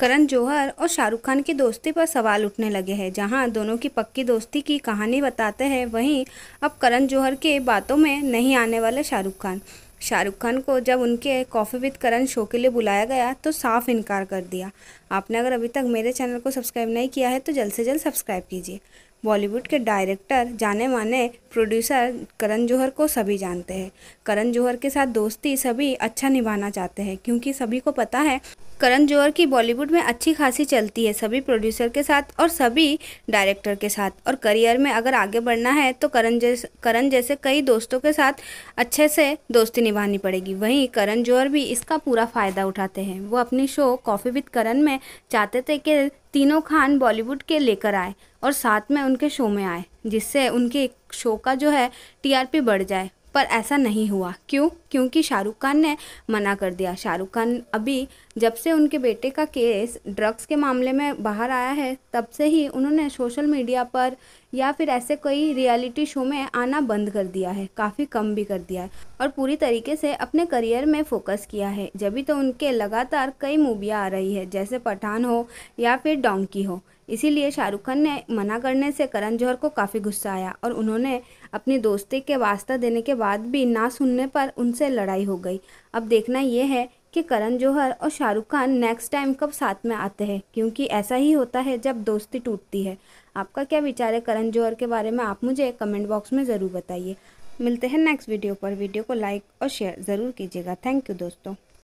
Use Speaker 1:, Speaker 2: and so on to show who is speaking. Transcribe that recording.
Speaker 1: करण जौहर और शाहरुख खान की दोस्ती पर सवाल उठने लगे हैं जहां दोनों की पक्की दोस्ती की कहानी बताते हैं वहीं अब करण जौहर के बातों में नहीं आने वाले शाहरुख खान शाहरुख खान को जब उनके कॉफ़ी विद करण शो के लिए बुलाया गया तो साफ इनकार कर दिया आपने अगर अभी तक मेरे चैनल को सब्सक्राइब नहीं किया है तो जल्द से जल्द सब्सक्राइब कीजिए बॉलीवुड के डायरेक्टर जाने माने प्रोड्यूसर करण जौहर को सभी जानते हैं करण जौहर के साथ दोस्ती सभी अच्छा निभाना चाहते हैं क्योंकि सभी को पता है करण जौहर की बॉलीवुड में अच्छी खासी चलती है सभी प्रोड्यूसर के साथ और सभी डायरेक्टर के साथ और करियर में अगर आगे बढ़ना है तो करण जैसे करण जैसे कई दोस्तों के साथ अच्छे से दोस्ती निभानी पड़ेगी वहीं करण जौहर भी इसका पूरा फ़ायदा उठाते हैं वो अपनी शो कॉफ़ी विद करण में चाहते थे कि तीनों खान बॉलीवुड के लेकर आए और साथ में उनके शो में आए जिससे उनके शो का जो है टीआरपी बढ़ जाए पर ऐसा नहीं हुआ क्यों क्योंकि शाहरुख खान ने मना कर दिया शाहरुख खान अभी जब से उनके बेटे का केस ड्रग्स के मामले में बाहर आया है तब से ही उन्होंने सोशल मीडिया पर या फिर ऐसे कई रियलिटी शो में आना बंद कर दिया है काफ़ी कम भी कर दिया है और पूरी तरीके से अपने करियर में फोकस किया है जब भी तो उनके लगातार कई मूवियाँ आ रही है जैसे पठान हो या फिर डोंकी हो इसीलिए शाहरुख खान ने मना करने से करण जौहर को काफ़ी गुस्सा आया और उन्होंने अपनी दोस्ती के वास्ता देने के बाद भी ना सुनने पर उनसे लड़ाई हो गई अब देखना यह है कि करण जौहर और शाहरुख खान नेक्स्ट टाइम कब साथ में आते हैं क्योंकि ऐसा ही होता है जब दोस्ती टूटती है आपका क्या विचार है करण जौहर के बारे में आप मुझे कमेंट बॉक्स में ज़रूर बताइए मिलते हैं नेक्स्ट वीडियो पर वीडियो को लाइक और शेयर ज़रूर कीजिएगा थैंक यू दोस्तों